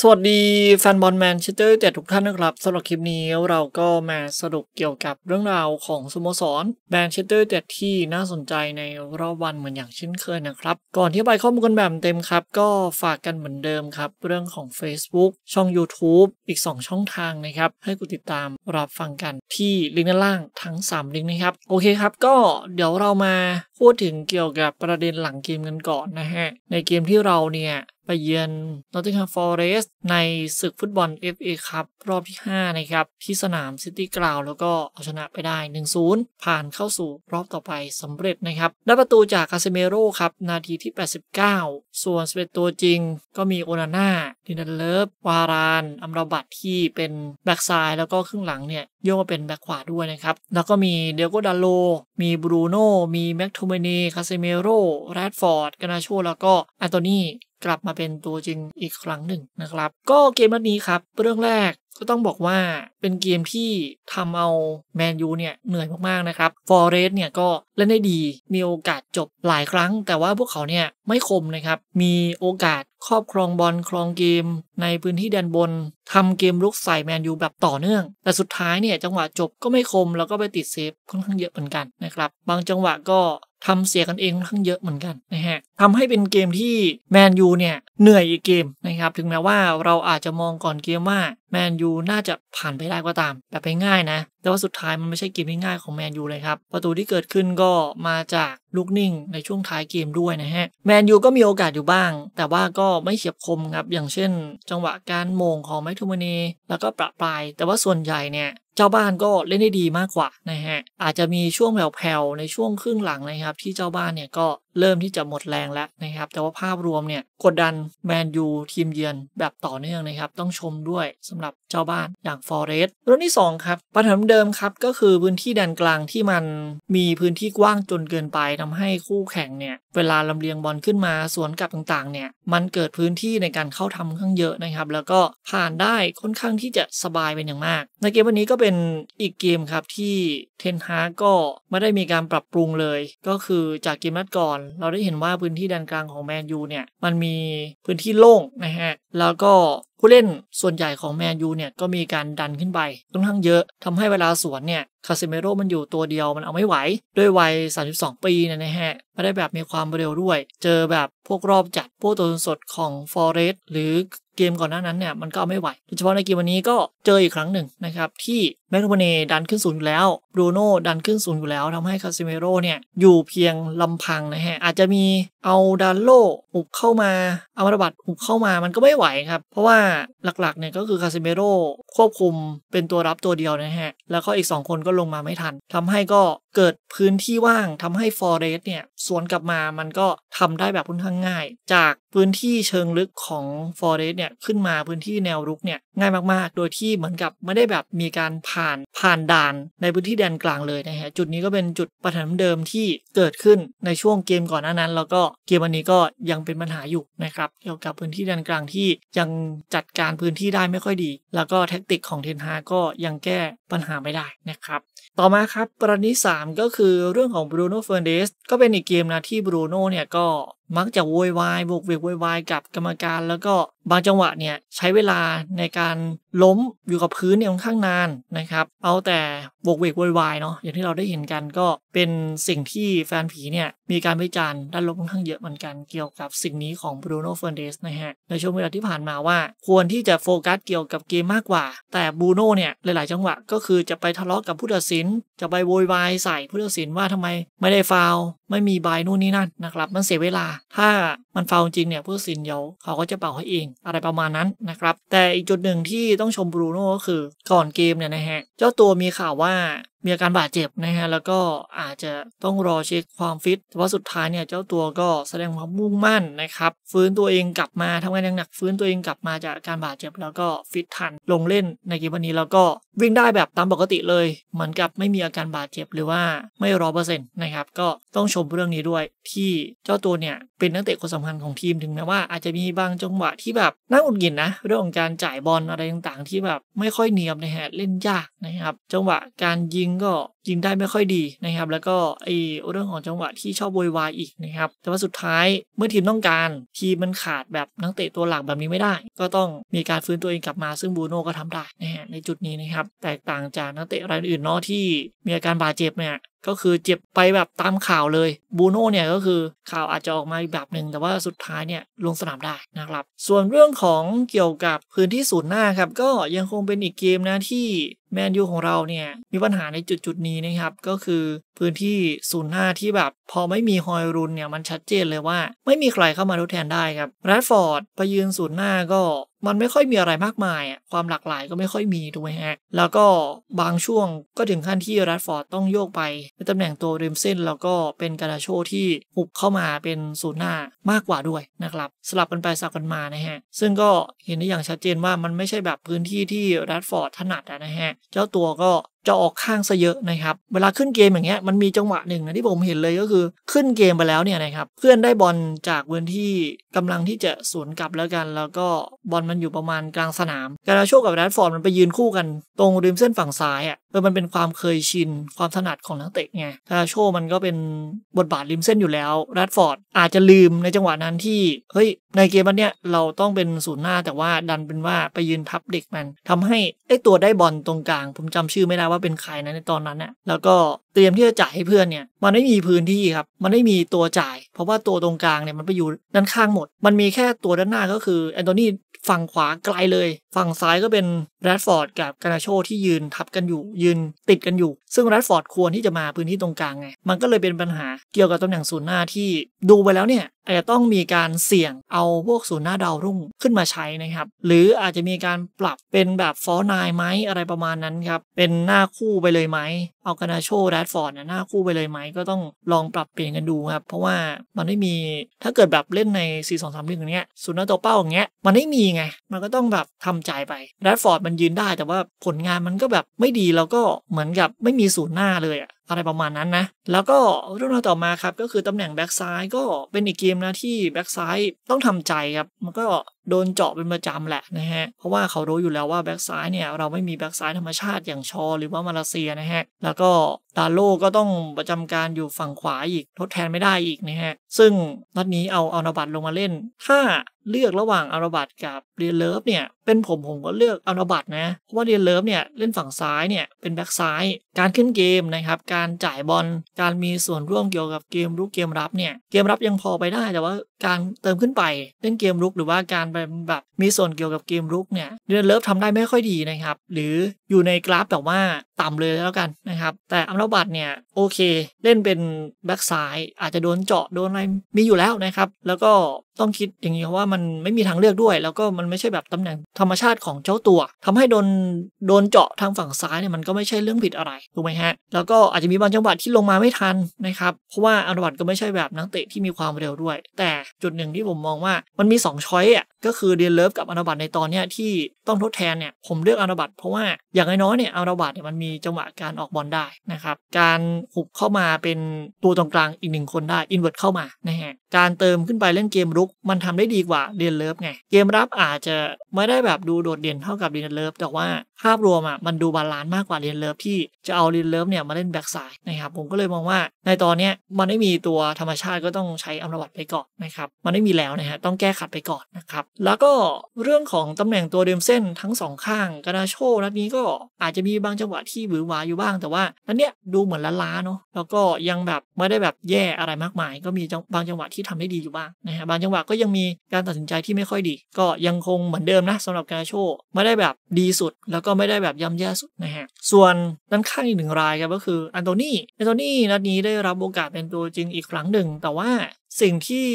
สวัสดี แฟนบอลแมนเชสเตอร์แต่ทุกท่านนะครับสำหรับคลิปนี้เราก็มาสรุปเกี่ยวกับเรื่องราวของสโมสรแมนเชสเตอร์แต่ที่น่าสนใจในรอบวันเหมือนอย่างเช่นเคยนะครับก่อนที่ไปข้อมูลกันแบบเต็มครับ ก็ฝากกันเหมือนเดิมครับ เรื่องของ Facebook ช่อง YouTube อีก 2 ช่องทางนะครับให้กดติดตามรับฟังกันที่ลิงก์ด้านล่างทั้ง3 ลิงก์นะครับ โอเคครับก็เดี๋ยวเรามาพูดถึงเกี่ยวกับประเด็นหลังเกมกันก่อนนะฮะ ในเกมที่เราเนี่ยไปเยือน Nottingham Forest ในศึกฟุตบอล FA คัพรอบที่ 5 นะครับ ที่สนาม City Ground แล้วก็เอาชนะไปได้ 1-0 ผ่านเข้าสู่ รอบต่อไปสำเร็จนะครับได้ประตูจากคาเซเมโร่ครับ นาทีที่ 89 ส่วนสเปตัวจริง ก็มีโอนาน่าดินันเลิฟวารานอัมราบัตที่เป็นแบ็กซ้ายแล้วก็ครึ่งหลังเนี่ยโยกมาเป็นแบ็กขวาด้วยนะครับแล้วก็มีเดโกดาโล มีบรูโน่มีแม็กโทเมเบเน่คาเซเมโรแรดฟอร์ดกานาโชแล้วก็อันโตนีกลับมาเป็นตัวจริงอีกครั้งหนึ่งนะครับ ก็เกมนัดนี้ครับเรื่องแรกก็ต้องบอกว่าเป็นเกมที่ทำเอาแมนยูเนี่ยเหนื่อยมากๆนะครับฟอร์เรสเนี่ยก็เล่นได้ดี มีโอกาสจบหลายครั้ง แต่ว่าพวกเขาเนี่ยไม่คมนะครับ มีโอกาสครอบครองบอลครองเกมในพื้นที่แดนบนทำเกมลุกใส่แมนยูแบบต่อเนื่อง แต่สุดท้ายเนี่ยจังหวะจบก็ไม่คมแล้วก็ไปติดเซฟค่อนข้างเยอะเหมือนกันนะครับบางจังหวะก็ทำเสียกันเองทั้งเยอะเหมือนกันนะฮะทำให้เป็นเกมที่แมนยูเนี่ย เหนื่อยอีกเกมนะครับ ถึงแม้ว่าเราอาจจะมองก่อนเกมว่าแมนยูน่าจะผ่านไปได้ก็ตามแบบง่ายนะแต่ว่าสุดท้ายมันไม่ใช่เกมง่ายของแมนยูเลยครับ ประตูที่เกิดขึ้นก็มาจากลูกนิ่งในช่วงท้ายเกมด้วยนะฮะแมนยูก็มีโอกาสอยู่บ้าง แต่ว่าก็ไม่เฉียบคมครับอย่างเช่น จังหวะการโมงของแมทูมานีแล้วก็ประปลาย แต่ว่าส่วนใหญ่เนี่ยเจ้าบ้านก็เล่นได้ดีมากกว่านะฮะอาจจะมีช่วงแผ่วๆในช่วงครึ่งหลังนะครับที่เจ้าบ้านเนี่ยก็เริ่มที่จะหมดแรงแล้วนะครับ แต่ว่าภาพรวมเนี่ยกดดัน แมนยู ทีมเยือนแบบต่อเนื่องนะครับ ต้องชมด้วยสำหรับจ้าบ้านอย่างฟอเรสต์รุ่นที่2ครับ ปัญหาเดิมครับก็คือพื้นที่แดนกลางที่มันมีพื้นที่กว้างจนเกินไป ทำให้คู่แข่งเนี่ยเวลาลำเลียงบอลขึ้นมาสวนกลับต่างๆ เนี่ย มันเกิดพื้นที่ในการเข้าทำข้างเยอะนะครับ แล้วก็ผ่านได้ค่อนข้างที่จะสบายเป็นอย่างมาก ในเกมวันนี้ก็เป็นอีกเกมครับที่เทนฮาก็ไม่ได้มีการปรับปรุงเลยก็คือจากเกมนัดก่อน เราได้เห็นว่าพื้นที่แดนกลางของแมนยูเนี่ยมันมีพื้นที่โล่งนะฮะแล้วก็ผู้เล่นส่วนใหญ่ของแมนยูเนี่ยก็มีการดันขึ้นไปค่อนข้างเยอะทำให้เวลาสวนเนี่ยคาซิเมโรมันอยู่ตัวเดียวมันเอาไม่ไหว ด้วยวัย 32 ปีเนี่ยนะฮะ ไม่ได้แบบมีความเร็วด้วย เจอแบบพวกรอบจัดพวกตัวสดของฟอเรสหรือเกมก่อนหน้านั้นเนี่ยมันก็ไม่ไหวโดยเฉพาะในเกมวันนี้ก็เจออีกครั้งหนึ่งนะครับที่แมคโทเนดันขึ้นศูนย์อยู่แล้วบรูโน่ดันขึ้นศูนย์อยู่แล้วทำให้คาซิเมโร่เนี่ยอยู่เพียงลำพังนะฮะอาจจะมีเอาดานโลอุบเข้ามาเอามาระบัดอุบเข้ามามันก็ไม่ไหวครับ เพราะว่าหลักๆเนี่ยก็คือคาซิเมโร่ควบคุมเป็นตัวรับตัวเดียวนะฮะแล้วก็อีก 2 คนก็ลงมาไม่ทัน ทำให้ก็เกิดพื้นที่ว่างทำให้ฟอร์เรสเนี่ยสวนกลับมามันก็ทำได้แบบค่อนข้างง่าย จากพื้นที่เชิงลึกของฟอร์เรสเนี่ยขึ้นมาพื้นที่แนวรุกเนี่ยง่ายมากๆ โดยที่เหมือนกับไม่ได้แบบมีการผ่านผ่านด่านในพื้นที่แดนกลางเลยนะฮะจุดนี้ก็เป็นจุดปัญหาเดิมที่เกิดขึ้นในช่วงเกมก่อนหน้านั้น แล้วก็เกมวันนี้ก็ยังเป็นปัญหาอยู่นะครับเกี่ยวกับพื้นที่แดนกลางที่ยังจัดการพื้นที่ได้ไม่ค่อยดีแล้วก็แทคติกของเทนฮาก็ยังแก้ปัญหาไม่ได้นะครับต่อมาครับประเด็นที่3ก็คือเรื่องของบรูโน่เฟอร์เดสก็เป็นอีกเกมนะที่บรูโน่เนี่ยก็มักจะโวยวายบวกเวกโวยวายกับกรรมการแล้วก็บางจังหวะเนี่ยใช้เวลาในการล้มอยู่กับพื้นเนี่ยค่อนข้างนานนะครับเอาแต่บวกเวกโวยวายเนาะอย่างที่เราได้เห็นกันก็เป็นสิ่งที่แฟนผีเนี่ยมีการวิจารณ์ด้านลบค่อนข้างเยอะเหมือนกันเกี่ยวกับสิ่งนี้ของบรูโน่เฟอร์เดสนะฮะในช่วงเวลาที่ผ่านมาว่า ควรที่จะโฟกัสเกี่ยวกับเกมมากกว่าแต่บูโน่เนี่ยหลายๆ จังหวะ ก็คือจะไปทะเลาะกกับผู้ตัดสินจะไปโวยวายใส่ผู้ตัดสินว่าทำไมไม่ได้ฟาวไม่มีใบนู่นนี่นั่นนะครับ มันเสียเวลาถ้ามันฟาวจริงเนี่ย ผู้สินเดี๋ยวเขาก็จะเป่าให้เองอะไรประมาณนั้นนะครับ แต่อีกจุดหนึ่งที่ต้องชมบรูโน่ก็คือก่อนเกมเนี่ยนะฮะ เจ้าตัวมีข่าวว่ามีอาการบาดเจ็บนะฮะ แล้วก็อาจจะต้องรอเช็คความฟิตแต่ว่าสุดท้ายเนี่ยเจ้าตัวก็แสดงความมุ่งมั่นนะครับ ฟื้นตัวเองกลับมาทำงานอย่างหนักฟื้นตัวเองกลับมาจากการบาดเจ็บแล้วก็ฟิตทันลงเล่นในเกมวันนี้แล้วก็วิ่งได้แบบตามปกติเลยเหมือนกับไม่มีอาการบาดเจ็บหรือว่าไม่ร้อเปอร์เซ็นต์นะครับ ก็ต้องชมเรื่องนี้ด้วย ที่เจ้าตัวเนี่ยเป็นนักเตะคนสำคัญของทีมถึงแม้ว่าอาจจะมีบางจังหวะที่แบบน่าอุดหงินนะเรื่องของการจ่ายบอลอะไรต่างๆ ที่แบบไม่ค่อยเนียบนะฮะเล่นยากนะครับจังหวะการยิง原告。ยิงได้ไม่ค่อยดีนะครับแล้วก็ไอเรื่องของจังหวะที่ชอบโวยวายอีกนะครับแต่ว่าสุดท้ายเมื่อทีมต้องการทีมมันขาดแบบนักเตะตัวหลักแบบนี้ไม่ได้ก็ต้องมีการฟื้นตัวเองกลับมาซึ่งบูโน่ก็ทำได้นะฮะในจุดนี้นะครับแตกต่างจากนักเตะรายอื่นเนาะที่มีอาการบาดเจ็บเนี่ยก็คือเจ็บไปแบบตามข่าวเลยบูโน่เนี่ยก็คือข่าวอาจจะออกมาอีกแบบหนึ่งแต่ว่าสุดท้ายเนี่ยลงสนามได้นะครับ ส่วนเรื่องของเกี่ยวกับพื้นที่ศูนย์หน้าครับก็ยังคงเป็นอีกเกมนะที่แมนยูของเราเนี่ยมีปัญหาในจุดจุดนี้ี้นะครับ ก็คือพื้นที่ศูนย์หน้าที่แบบ พอไม่มีฮอยรุนเนี่ย มันชัดเจนเลยว่า ไม่มีใครเข้ามาทดแทนได้ครับแรดฟอร์ดไปยืนศูนย์หน้าก็มันไม่ค่อยมีอะไรมากมายอ่ะความหลากหลายก็ไม่ค่อยมีถูกไหมฮะ แล้วก็บางช่วงก็ถึงขั้นที่แรดฟอร์ดต้องโยกไปในตำแหน่งตัวริมเส้น แล้วก็เป็นการาโชที่ หุบเข้ามาเป็นศูนย์หน้ามากกว่าด้วยนะครับสลับกันไปสลับกันมานะฮะซึ่งก็เห็นได้อย่างชัดเจนว่ามันไม่ใช่แบบพื้นที่ที่แรดฟอร์ดถนัดนะฮะเจ้าตัวก็จะออกข้างซะเยอะนะครับ เวลาขึ้นเกมอย่างเงี้ยมันมีจังหวะหนึ่งนะ ที่ผมเห็นเลยก็คือขึ้นเกมไปแล้วเนี่ย นะครับเพื่อนได้บอลจากพื้นที่กำลังที่จะสวนกลับแล้วกัน แล้วก็บอลมันอยู่ประมาณกลางสนามการาโชกับแรดฟอร์ดมันไปยืนคู่กันตรงริมเส้นฝั่งซ้ายอะ่ะเออมันเป็นความเคยชินความถนัดของนักเตะไงทาโชมันก็เป็นบทบาทริมเส้นอยู่แล้วรัดฟอร์ดอาจจะลืมในจังหวะนั้นที่ เฮ้ยในเกมวันเนี้ยเราต้องเป็นศูนย์หน้า แต่ว่าดันเป็นว่าไปยืนทับเด็กมัน ทำให้ไอตัวได้บอลตรงกลาง ผมจำชื่อไม่ได้ว่าเป็นใครนะในตอนนั้นนะ่ะแล้วก็เตรียมที่จะจ่ายให้เพื่อนเนี่ยมันไม่มีพื้นที่ครับมันไม่มีตัวจ่าย เพราะว่าตัวตรงกลางเนี่ยมันไปอยู่ด้านข้างหมด มันมีแค่ตัวด้านหน้าก็คือแอนโทนีฝั่งขวาไกลเลย ฝั่งซ้ายก็เป็นแรดฟอร์ดกับกานาโชที่ยืนทับกันอยู่ยืนติดกันอยู่ ซึ่งแรดฟอร์ดควรที่จะมาพื้นที่ตรงกลางไงมันก็เลยเป็นปัญหาเกี่ยวกับตำแหน่งศูนย์หน้าที่ ดูไปแล้วเนี่ยอาจจะต้องมีการเสี่ยงเอาพวกศูนย์หน้าดาวรุ่งขึ้นมาใช้นะครับหรืออาจจะมีการปรับเป็นแบบฟอร์นายไหมอะไรประมาณนั้นครับเป็นหน้าคู่ไปเลยไหมเอากานาโชแรแรดฟอร์ดนะหน้าคู่ไปเลยไหมก็ต้องลองปรับเปลี่ยนกันดูครับ เพราะว่ามันไม่มีถ้าเกิดแบบเล่นใน 4 2 3 1 อย่างเงี้ยศูนย์หนตัวเป้าอย่างเงี้ยมันไม่มีไง มันก็ต้องแบบทำใจไปแรดฟอร์ดมันยืนได้แต่ว่าผลงานมันก็แบบไม่ดีแล้วก็เหมือนกับไม่มีศูนย์หน้าเลยอะอะไรประมาณนั้นนะ แล้วก็เรื่องราวต่อมาครับก็คือตำแหน่งแบ็กซ้ายก็เป็นอีกเกมนะที่แบ็กซ้ายต้องทำใจครับมันก็โดนเจาะเป็นประจำแหละนะฮะ เพราะว่าเขารู้อยู่แล้วว่าแบ็กซ้ายเนี่ยเราไม่มีแบ็กซ้ายธรรมชาติอย่างชอ หรือว่ามาเลเซียนะฮะ แล้วก็ดาโลก็ต้องประจำการอยู่ฝั่งขวาอีกทดแทนไม่ได้อีกนะฮะ ซึ่งนัดนี้เอาเอานาบัตลงมาเล่นถ้าเลือกระหว่างอาราบัตกับเรียนเลิฟเนี่ยเป็นผมผมก็เลือกอาราบัตนะ เพราะว่าเรียนเลิฟเนี่ยเล่นฝั่งซ้ายเนี่ยเป็นแบ็กซ้ายการขึ้นเกมนะครับ การจ่ายบอลการมีส่วนร่วมเกี่ยวกับเกมรุกเกมรับเนี่ยเกมรับยังพอไปได้แต่ว่าการเติมขึ้นไปเล่นเกมรุกหรือว่าการแบบมีส่วนเกี่ยวกับเกมรุกเนี่ยเรียนเลิฟทำได้ไม่ค่อยดีนะครับ หรืออยู่ในกราฟแบบว่าต่ำเลยแล้วกันนะครับ แต่อาราบัตเนี่ยโอเค เล่นเป็นแบ็กซ้ายอาจจะโดนเจาะโดนอะไรมีอยู่แล้วนะครับแล้วก็ต้องคิดอย่างนี้ว่ามันไม่มีทางเลือกด้วย แล้วก็มันไม่ใช่แบบตำแหน่ง ธรรมชาติของเจ้าตัว ทำให้โดนโดนเจาะทางฝั่งซ้ายเนี่ยมันก็ไม่ใช่เรื่องผิดอะไรถูกไหมฮะ แล้วก็อาจจะมีบางจังหวะที่ลงมาไม่ทันนะครับเพราะว่าอันวัดก็ไม่ใช่แบบนักเตะที่มีความเร็วด้วย แต่จุดหนึ่งที่ผมมองว่ามันมี 2 ช้อยอ่ะก็คือเดียนเลิฟกับอนาบัตในตอนเนี้ยที่ต้องทดแทนเนี่ยผมเลือกอนาบัตเพราะว่าอย่างน้อยๆเนี่ยอนาบัตเนี่ยมันมีจังหวะการออกบอลได้นะครับการหุบเข้ามาเป็นตัวตรงกลางอีกหนึ่งคนได้อินเวอร์ตเข้ามานะฮะการเติมขึ้นไปเล่นเกมรุก มันทำได้ดีกว่าเดียนเลิฟไงเกมรับอาจจะไม่ได้แบบดูโดดเด่นเท่ากับเดียนเลิฟแต่ว่าภาพรวมอ่ะมันดูบาลานซ์มากกว่าเรียนเลิฟที่จะเอาเรียนเลิฟเนี่ยมาเล่นแบ็กซ้ายนะครับผมก็เลยมองว่า ในตอนเนี้ยมันไม่มีตัวธรรมชาติก็ต้องใช้อัมรวัตไปก่อนนะครับมันไม่มีแล้วนะฮะต้องแก้ขัดไปก่อนนะครับแล้วก็เรื่องของตำแหน่งตัวเดิมเส้นทั้งสองข้างกานาโชนัดนี้ก็อาจจะมีบางจังหวะที่บือหวาอยู่บ้างแต่ว่านั้นเนี้ยดูเหมือนล้าๆเนาะแล้วก็ยังแบบไม่ได้แบบแย่อะไรมากมายก็มีบางจังหวะที่ทำได้ดีอยู่บ้างนะฮะบางจังหวะก็ยังมีการตัดสินใจที่ไม่ค่อยดี ก็ยังคงเหมือนเดิมนะสำหรับกานาโชไม่ได้แบบดีสุดแล้วก็ก็ไม่ได้แบบย่ำแย่สุดนะฮะ ส่วนด้านข้างอีกหนึ่งรายครับก็คืออันโตนีอันโตนีนัดนี้ได้รับโอกาสเป็นตัวจริงอีกครั้งหนึ่งแต่ว่าสิ่งที่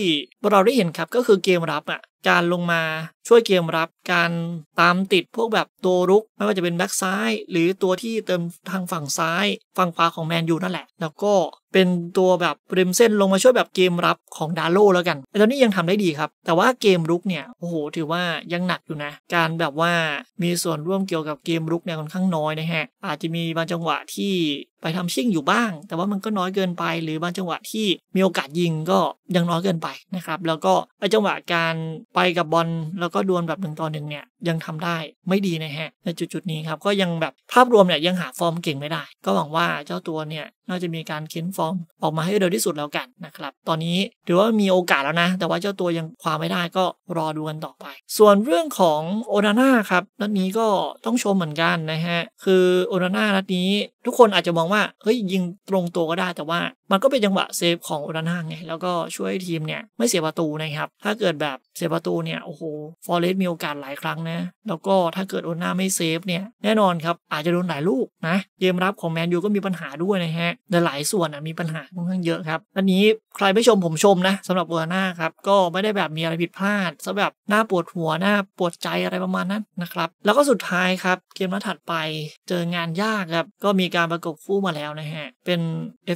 เราได้เห็นครับก็คือเกมรับอ่ะการลงมาช่วยเกมรับการตามติดพวกแบบตัวรุก ไม่ว่าจะเป็นแบ็กซ้าย หรือตัวที่เติมทางฝั่งซ้ายฝั่งขวาของแมนยูนั่นแหละ แล้วก็เป็นตัวแบบริมเส้นลงมาช่วยแบบเกมรับของดาโลแล้วกันแต่ตอนนี้ยังทำได้ดีครับ แต่ว่าเกมรุกเนี่ยโอ้โหถือว่ายังหนักอยู่นะการแบบว่ามีส่วนร่วมเกี่ยวกับเกมรุกเนี่ยค่อนข้างน้อยนะฮะ อาจจะมีบางจังหวะที่ไปทำชิ่งอยู่บ้าง แต่ว่ามันก็น้อยเกินไป หรือบางจังหวะที่ มีโอกาสยิงก็ยังน้อยเกินไปนะครับ แล้วก็ไอจังหวะการไปกับบอลแล้วก็ดวลแบบหนึ่งต่อหนึ่งเนี่ยยังทำได้ไม่ดีนะฮะในจุด ๆ นี้ครับก็ยังแบบภาพรวมเนี่ยยังหาฟอร์มเก่งไม่ได้ ก็หวังว่าเจ้าตัวเนี่ยน่าจะมีการเค้นฟอร์มออกมาให้เร็วที่สุดแล้วกันนะครับ ตอนนี้ถือว่ามีโอกาสแล้วนะ แต่ว่าเจ้าตัวยังคว้าไม่ได้ก็รอดูกันต่อไป ส่วนเรื่องของโอนาน่าครับ นัดนี้ก็ต้องชมเหมือนกันนะฮะคือโอนาน่านัดนี้ทุกคนอาจจะมองว่าเฮ้ยยิงตรงตัวก็ได้ แต่ว่ามันก็เป็นจังหวะเซฟของโอนาน่าไงแล้วก็ช่วยทีมเนี่ยไม่เสียประตูนะครับถ้าเกิดแบบเสียประตูเนี่ยโอ้โหฟอร์เรสมีโอกาสหลายครั้งนะแล้วก็ถ้าเกิดโอนาไม่เซฟเนี่ยแน่นอนครับอาจจะโดนหลายลูกนะเกมรับของแมนยูก็มีปัญหาด้วยนะฮะแต่หลายส่วนมีปัญหาค่อนข้างเยอะครับอันนี้ใครไม่ชมผมชมนะสำหรับ โอนาครับ ก็ไม่ได้แบบมีอะไรผิดพลาดสำหรับหน้าปวดหัวหน้าปวดใจอะไรประมาณนั้นนะครับแล้วก็สุดท้ายครับเกมนัดถัดไป เจองานยากครับก็มีการประกบคู่มาแล้วนะฮะเป็น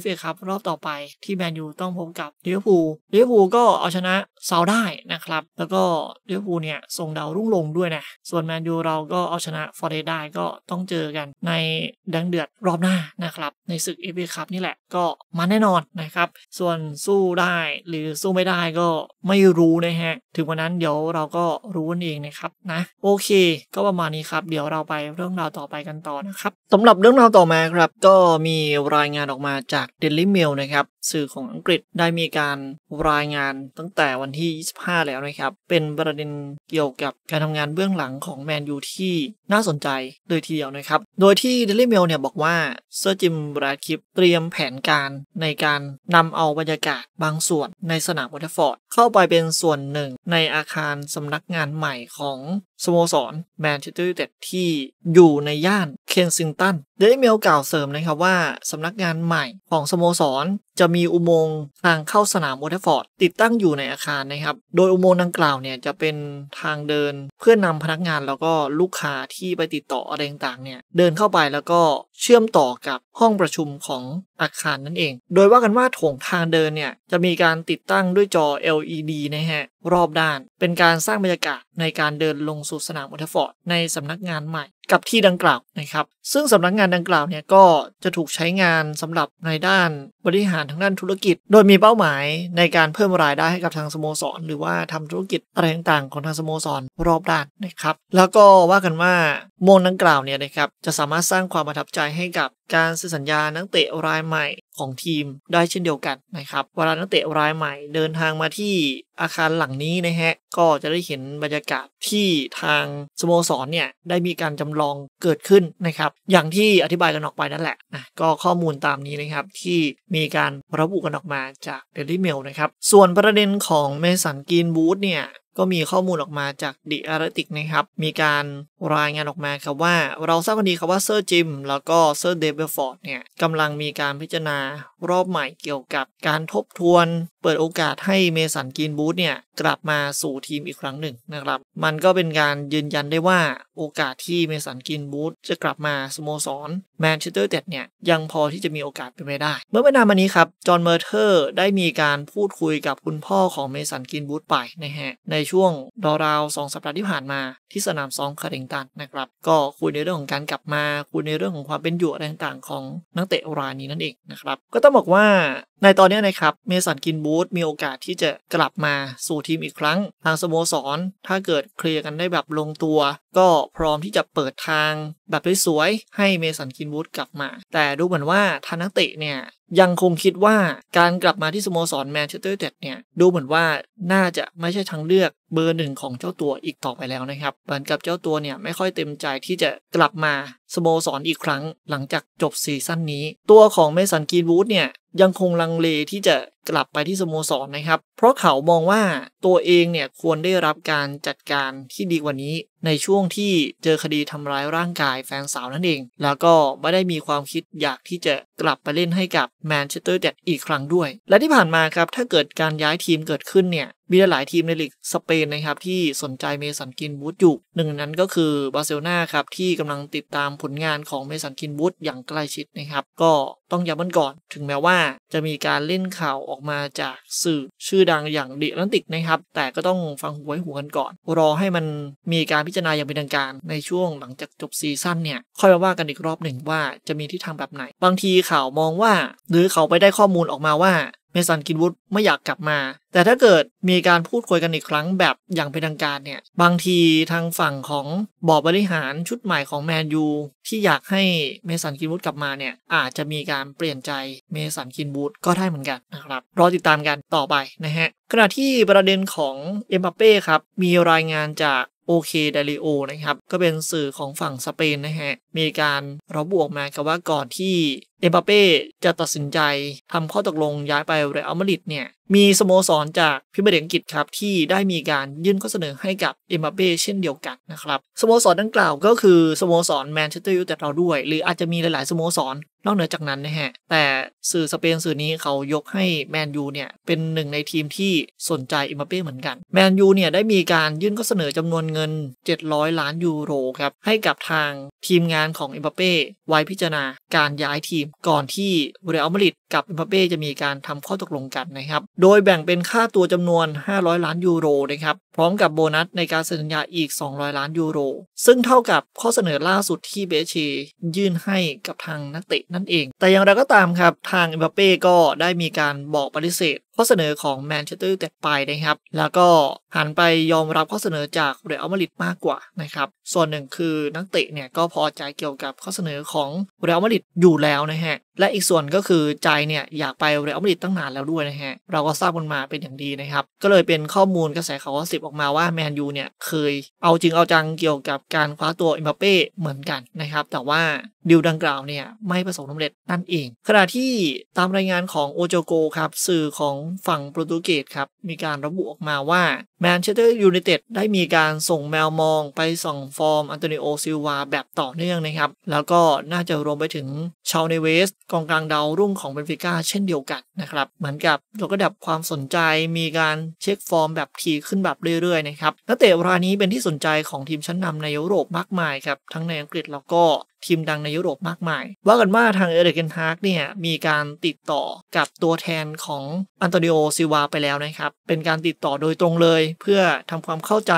FA ครับรอบต่อไปที่แมนยูต้องพบกับลิเวอร์พูลลิเวอร์พูลก็เอาชนะเซาได้นะครับ แล้วก็ลิเวอร์พูลเนี่ยส่งดาวรุ่งลงด้วยนะ ส่วนแมนยูเราก็เอาชนะฟอร์เรได้ก็ต้องเจอกันในดังเดือดรอบหน้านะครับในศึกเอฟเอคัพนี่แหละก็มาแน่นอนนะครับส่วนสู้ได้ หรือสู้ไม่ได้ก็ไม่รู้นะฮะถึงวันนั้นเดี๋ยวเราก็รู้กันเองนะครับนะ โอเคก็ประมาณนี้ครับเดี๋ยวเราไปเรื่องราวต่อไปกันต่อนะครับสำหรับเรื่องราวต่อมาครับก็มีรายงานออกมาจากเดลิเมลนะครับสื่อของอังกฤษได้มีการรายงานตั้งแต่วันที่ 25 แล้วนะครับ เป็นประเด็นเกี่ยวกับการทำงานเบื้องหลังของแมนยูที่น่าสนใจเลยทีเดียวนะครับ โดยที่เดล l y m a i เนี่ยบอกว่าเซอร์จิมบราคิปเตรียมแผนการในการนำเอาบรรยากาศบางส่วนในสนามวอเตอร์ฟอร์ดเข้าไปเป็นส่วนหนึ่งในอาคารสำนักงานใหม่ของสโมสร แมนเชสเตอร์ยูไนเต็ดที่อยู่ในย่านเคนซิงตันเดลี่เมลกล่าวเสริมนะครับว่าสำนักงานใหม่ของสโมสรจะมีอุโมงค์ทางเข้าสนามโวเทฟอร์ดติดตั้งอยู่ในอาคารนะครับโดยอุโมงค์ดังกล่าวเนี่ยจะเป็นทางเดินเพื่อนนำพนักงานแล้วก็ลูกค้าที่ไปติดต่ออะไรต่างๆเนี่ย เดินเข้าไปแล้วก็เชื่อมต่อกับห้องประชุมของอาคารนั่นเอง โดยว่ากันว่าถงทางเดินเนี่ยจะมีการติดตั้งด้วยจอ LED นะฮะรอบด้าน เป็นการสร้างบรรยากาศในการเดินลงสู่สนามโอทฟอร์ดในสำนักงานใหม่กับที่ดังกล่าวนะครับ ซึ่งสำนักงงานดังกล่าวเนี่ยก็จะถูกใช้งานสำหรับในด้านบริหารทางด้านธุรกิจ โดยมีเป้าหมายในการเพิ่มรายได้ให้กับทางสโมสรหรือว่าทำธุรกิจอะไรต่างๆของทางสโมสรรอบด้านนะครับ แล้วก็ว่ากันว่าโมงดังกล่าวเนี่ยนะครับจะสามารถสร้างความประทับใจให้กับการเซ็นสัญญานักเตะรายใหม่ของทีมได้เช่นเดียวกันนะครับ เวลานักเตะรายใหม่เดินทางมาที่อาคารหลังนี้นะฮะ ก็จะได้เห็นบรรยากาศที่ทางสโมสรเนี่ย ได้มีการจำลองเกิดขึ้นนะครับ อย่างที่อธิบายกันออกไปนั่นแหละนะก็ข้อมูลตามนี้นะครับที่มีการระบุกันออกมาจากเดลี่เมลนะครับ ส่วนประเด็นของเมสันกินบูธเนี่ยก็มีข้อมูลออกมาจากดิอาร์ติกนะครับ มีการรายงานออกมาครับว่า เราทราบกันดีครับว่าเซอร์จิมแล้วก็เซอร์เดวเบฟอร์ดเนี่ยกำลังมีการพิจารณารอบใหม่เกี่ยวกับ การทบทวนเปิดโอกาสให้เมสันกินบูธเนี่ย กลับมาสู่ทีมอีกครั้งหนึ่งนะครับ มันก็เป็นการยืนยันได้ว่าโอกาสที่เมสันกินบูธจะกลับมาสโมสรแมนเชสเตอร์เด็ดเนี่ยยังพอที่จะมีโอกาสเป็นไปได้ เมื่อไม่นานมานี้ครับจอห์นเมอร์เทอร์ได้มีการพูดคุยกับคุณพ่อของเมสันกินบูธไปนะฮะในช่วงราวสองสัปดาห์ที่ผ่านมาที่สนามซ้อมคาเดงตันนะครับ ก็คุยในเรื่องของการกลับมา คุยในเรื่องของความเป็นอยู่อะไรต่างๆ ของนักเตะรายนี้นั่นเองนะครับ ก็ต้องบอกว่าในตอนนี้นะครับ เมสันกินบูธมีโอกาสที่จะกลับมาสู่ทีมอีกครั้ง ทางสโมสร ถ้าเกิดเคลียร์กันได้แบบลงตัว ก็พร้อมที่จะเปิดทางแบบสวยๆให้เมสันกินบูธกลับมา แต่ดูเหมือนว่าทานักเตะเนี่ย ยังคงคิดว่าการกลับมาที่สโมสรแมนเชสเตอร์เต็ดเนี่ย ดูเหมือนว่าน่าจะไม่ใช่ทางเลือกเบอร์หนึ่งของเจ้าตัวอีกต่อไปแล้วนะครับเหมือนกับเจ้าตัวเนี่ย ไม่ค่อยเต็มใจที่จะกลับมา สโมสรออีกครั้งหลังจากจบซีซั่นนี้ ตัวของเมสันกีนวูดเนี่ย ยังคงลังเลที่จะกลับไปที่สโมสรนนะครับ เพราะเขามองว่าตัวเองเนี่ยควรได้รับการจัดการที่ดีกว่านี้ในช่วงที่เจอคดีทำร้ายร่างกายแฟนสาวนั่นเอง แล้วก็ไม่ได้มีความคิดอยากที่จะกลับไปเล่นให้กับแมนเชสเตอร์เดดอีกครั้งด้วย และที่ผ่านมาครับ ถ้าเกิดการย้ายทีมเกิดขึ้นเนี่ย มีหลายทีมในลีกสเปนนะครับ ที่สนใจเมสันกินบูธอยู่หนึ่งนั้นก็คือบาร์เซโลนาครับที่กำลังติดตามผลงานของเมสันกินบูธอย่างใกล้ชิดนะครับ ก็ต้องย้ำกันก่อนถึงแม้ว่าจะมีการเล่นข่าวออกมาจากสื่อชื่อดังอย่างเดลันติกนะครับ แต่ก็ต้องฟังหวไว้หวกันก่อน รอให้มันมีการพิจารณาอย่างเป็นทางการในช่วงหลังจากจบซีซั่นเนี่ย ค่อยมาว่ากันอีกรอบหนึ่งว่าจะมีทิศทางแบบไหน บางทีข่าวมองว่า หรือเขาไปได้ข้อมูลออกมาว่าเมสันกินวุฒไม่อยากกลับมา แต่ถ้าเกิดมีการพูดคุยกันอีกครั้งแบบอย่างเป็นทางการเนี่ยบางทีทางฝั่งของบอร์ดบริหารชุดใหม่ของแมนยูที่อยากให้เมสันกินวุฒกลับมาเนี่ยอาจจะมีการเปลี่ยนใจเมสันกินวุฒก็ได้เหมือนกันนะครับ รอติดตามกันต่อไปนะฮะขณะที่ประเด็นของเอ็มบัปเป้ครับ มีรายงานจากโอเคเดลิโอนะครับ ก็เป็นสื่อของฝั่งสเปนนะฮะมีการระบุออกมากับว่าก่อนที่เอ็มบาเป้จะตัดสินใจทำข้อตกลงย้ายไปเรอัลมาดริดเนี่ยมีสโมสร จากพิมพ์เดียงกฤษครับ ที่ได้มีการยื่นข้อเสนอให้กับเอ็มบาเป้เช่นเดียวกันนะครับสโมสรดังกล่าวก็คือ สโมสรแมนเชสเตอร์ยูไนเต็ดเราด้วย หรืออาจจะมีหลายๆ สโมสร นอกเหนือจากนั้นนะฮะ แต่สื่อสเปนสื่อนี้เขายกให้แมนยูเนี่ยเป็นหนึ่งในทีมที่สนใจเอ็มบาเป้เหมือนกันแมนยูเนี่ยได้มีการยื่นข้อเสนอจำนวนเงิน 700 ล้านยูโรครับให้กับทางทีมงานของเอ็มบาเป้ไว้พิจารณาการย้ายทีมก่อนที่เรอัลมาริดกับเอ็มบัปเป้จะมีการทำข้อตกลงกันนะครับ โดยแบ่งเป็นค่าตัวจำนวน 500 ล้านยูโร นะครับ พร้อมกับโบนัสในการเซ็นสัญญาอีก 200 ล้านยูโร ซึ่งเท่ากับข้อเสนอล่าสุดที่เบชียื่นให้กับทางนักเตะนั่นเอง แต่อย่างไรก็ตามครับ ทางเอ็มบัปเป้ก็ได้มีการบอกปฏิเสธข้อเสนอของแมนเชสเตอร์แต่ไปนะครับ แล้วก็หันไปยอมรับข้อเสนอจากเรอัลมาดริดมากกว่านะครับ ส่วนหนึ่งคือนักเตะเนี่ยก็พอใจเกี่ยวกับข้อเสนอของเรอัลมาดริดอยู่แล้วนะฮะและอีกส่วนก็คือใจเนี่ย อยากไปเรอัลมาดริดตั้งนานแล้วด้วยนะฮะ เราก็ทราบมันมาเป็นอย่างดีนะครับ ก็เลยเป็นข้อมูลกระแสข่าวสิบออกมาว่าแมนยูเนี่ย เคยเอาจริงเอาจังเกี่ยวกับการคว้าตัวอิมบัปเป้เหมือนกันนะครับ แต่ว่าดิวดังกล่าวเนี่ย ไม่ประสบความสำเร็จนั่นเอง ขณะที่ตามรายงานของโอโจโกครับ สื่อของฝั่งโปรตุเกสครับมีการระบุออกมาว่าแมนเชสเตอร์ยูไนเต็ดได้มีการส่งแมวมองไปส่องฟอร์มอันโตนิโอซิลวาแบบต่อเนื่องนะครับแล้วก็น่าจะรวมไปถึงชาวเนเวสกองกลางดาวรุ่งของเบนฟิก้าเช่นเดียวกันนะครับ เหมือนกับยกระดับความสนใจ มีการเช็คฟอร์มแบบทีขึ้นแบบเรื่อย ๆ นะครับนักเตะรายนี้เป็นที่สนใจของทีมชั้นนำในยุโรปมากมายครับ ทั้งในอังกฤษแล้วก็ทีมดังในยุโรปมากมาย ว่ากันว่า ทางเอเดรเกนฮาร์กเนี่ยมีการติดต่อกับตัวแทนของอันโตนิโอซิวาไปแล้วนะครับ เป็นการติดต่อโดยตรงเลย เพื่อทำความเข้าใจ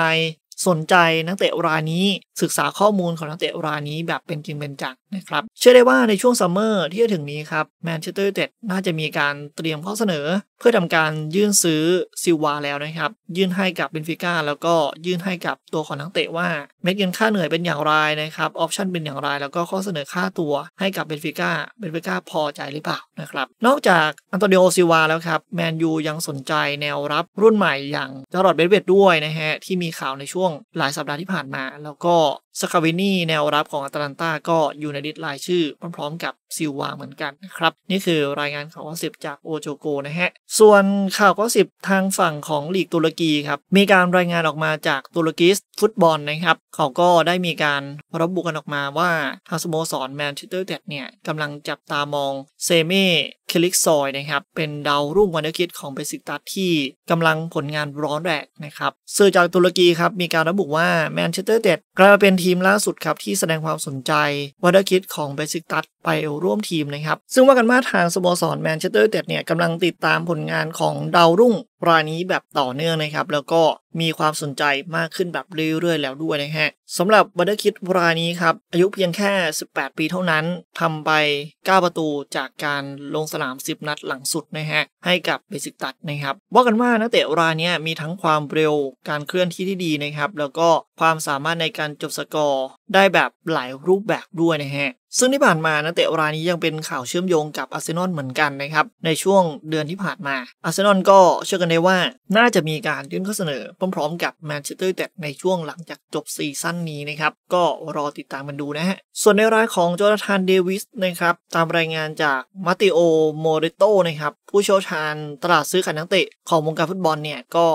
สนใจนักเตะรายนี้ ศึกษาข้อมูลของนักเตะรายนี้แบบเป็นจริงเป็นจังนะครับ เชื่อได้ว่าในช่วงซัมเมอร์ที่จะถึงนี้ครับแมนเชสเตอร์เต็ดน่าจะมีการเตรียมข้อเสนอเพื่อทำการยื่นซื้อซิวาแล้วนะครับยื่นให้กับเบนฟิก้าแล้วก็ยื่นให้กับตัวของนักเตะว่าเม็ดเงินค่าเหนื่อยเป็นอย่างไรนะครับออปชั่นเป็นอย่างไร แล้วก็ข้อเสนอค่าตัวให้กับเบนฟิก้าเบนฟิก้าพอใจหรือเปล่านะครับนอกจากอันโตเดโอซิวาแล้วครับแมนยูยังสนใจแนวรับรุ่นใหม่ อย่างจอร์ดเบนเวดด้วยนะฮะที่มีข่าวในช่วงหลายสัปดาห์ที่ผ่านมา แล้วก็สคาวินีแนวรับของอัตแลนตาก็อยู่ในดิสไลน์ชื่อ พร้อมๆกับซิลวาเหมือนกันนะครับ นี่คือรายงานข่าวกสิบจากโอโจโกนะฮะ ส่วนข่าวกสิบทางฝั่งของลีกตุรกีครับ มีการรายงานออกมาจาก ตุรกีสฟุตบอลนะครับ เขาก็ได้มีการระบุกันออกมาว่าทางสโมสรแมนเชสเตอร์เด็ดเนี่ยกำลังจับตามองเซเม่เคลิกซอยนะครับเป็นดาวรุ่งวันคิดของเบสิกตัสที่กำลังผลงานร้อนแรงนะครับสื่อจากตุรกีครับมีการระบุว่าแมนเชสเตอร์เด็ดกลายมาเป็นทีมล่าสุดครับ ที่แสดงความสนใจวอเดอร์คิดของเบสิกตัสไปร่วมทีมนะครับ ซึ่งว่ากันว่าทางสโมสรแมนเชสเตอร์เต็ดเนี่ยกำลังติดตามผลงานของดาวรุ่งรายนี้แบบต่อเนื่องนะครับ แล้วก็มีความสนใจมากขึ้นแบบเรื่อย ๆ แล้วด้วยนะฮะสำหรับบันเดอร์คิดรายนี้ครับอายุเพียงแค่ 18 ปีเท่านั้นทำไป 9 ประตูจากการลงสนาม10นัดหลังสุดนะฮะให้กับเบสิกตัดนะครับว่ากันว่านักเตะรายนี้มีทั้งความเร็วการเคลื่อนที่ที่ดีนะครับ แล้วก็ความสามารถในการจบสกอร์ได้แบบหลายรูปแบบด้วยนะฮะซึ่งที่ผ่านมานักเตะรายนี้ยังเป็นข่าวเชื่อมโยงกับอาร์เซนอลเหมือนกันนะครับ ในช่วงเดือนที่ผ่านมาอาร์เซนอลก็เชื่อกันได้ว่าน่าจะมีการยื่นข้อเสนอ พร้อมๆ กับแมนเชสเตอร์เต็ดในช่วงหลังจากจบซีซั่นนี้นะครับ ก็รอติดตามกันดูนะฮะส่วนในรายของจอร์แดนเดวิสนะครับตามรายงานจากมาติโอโมเรโตนะครับผู้เชี่ยวชาญตลาดซื้อขายนักเตะของวงการฟุตบอลเนี่ยก็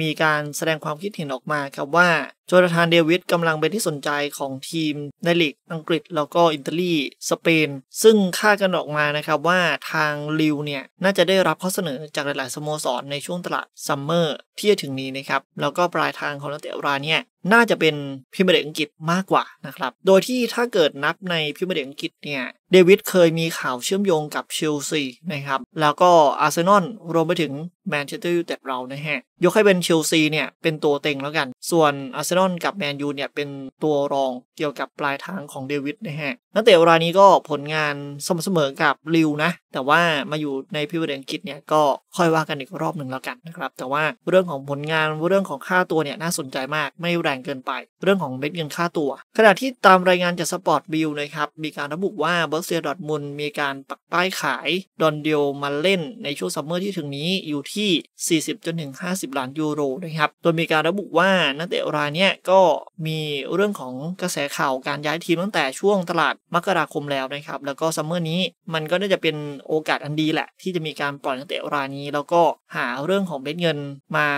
มีการแสดงความคิดเห็นออกมาครับว่าโจนาธานเดวิดกำลังเป็นที่สนใจของทีม ในลีกอังกฤษแล้วก็ อิตาลีสเปน ซึ่งคาดกันออกมานะครับว่าทางลิวเนี่ยน่าจะได้รับข้อเสนอจากหลาย ๆสโมสรในช่วงตลาดซัมเมอร์ ที่จะถึงนี้นะครับแล้วก็ปลายทางของนักเตะรายเนี่ยน่าจะเป็นพิมเดอังกฤษมากกว่านะครับ โดยที่ถ้าเกิดนับในพิมเดอังกฤษเนี่ยเดวิดเคยมีข่าวเชื่อมโยงกับเชลซีนะครับแล้วก็อาร์เซนอลรวมไปถึงแมนเชสเตอร์ยูไนเต็ดเรานะฮะยกให้เป็นเชลซีเนี่ยเป็นตัวเต็งแล้วกัน ส่วนอาร์เซนนอลกับแมนยูเนี่ยเป็นตัวรองเกี่ยวกับปลายทางของเดวิดนะฮะนักเตะรายนี้ก็ผลงานสมเสมอกับลิวนะ แต่ว่ามาอยู่ในพิเวเดอังกฤษเนี่ยก็ค่อยว่ากันอีกรอบหนึ่งแล้วกันนะครับ แต่ว่าเรื่องของผลงานเรื่องของค่าตัวเนี่ยน่าสนใจมากไม่แรงเกินไป เรื่องของเม็ดเงินค่าตัว ขณะที่ตามรายงานจากสปอร์ตบิลนะครับ มีการระบุว่าเบอร์เซียดอทมุนมีการปักป้ายขายดอนเดียวมาเล่น ในช่วงซัมเมอร์ที่ถึงนี้อยู่ที่ 40จนถึง50 ล้านยูโรนะครับโดยมีการระบุว่านักเตะรายนี้目と、มีเรื่องของกระแสข่าวการย้ายทีมตั้งแต่ช่วงตลาดมกราคมแล้วนะครับ แล้วก็ซัมเมอร์นี้มันก็น่าจะเป็นโอกาสอันดีแหละที่จะมีการปล่อยนักเตะรายนี้แล้วก็หาเรื่องของเบ็ดเงินมา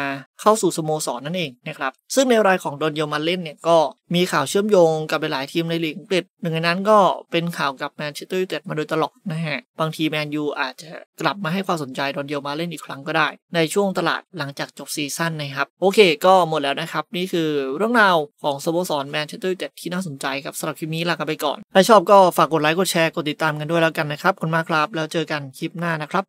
เข้าสู่สโมสรนนั่นเองนะครับ ซึ่งในรายของดอนเยมาเล่นเนี่ยก็มีข่าวเชื่อมโยงกับหลายทีมในลีกอังกฤษหนึ่งในนั้นก็เป็นข่าวกับแมนเชสเตอร์ยูไนเต็ดมาโดยตลอดนะฮะบางทีแมนยูอาจจะกลับมาให้ความสนใจดอนเยมาเล่นอีกครั้งก็ได้ ในช่วงตลาดหลังจากจบซีซั่นนะครับโอเคก็หมดแล้วนะครับนี่คือเรื่องราวของของสโมสรแมนเชสเตอร์ยูไนเต็ดที่น่าสนใจครับสำหรับคลิปนี้ลากันไปก่อนถ้าชอบก็ฝากกดไลค์กดแชร์กดติดตามกันด้วยแล้วกันนะครับขอบคุณมากครับ แล้วเจอกันคลิปหน้านะครับ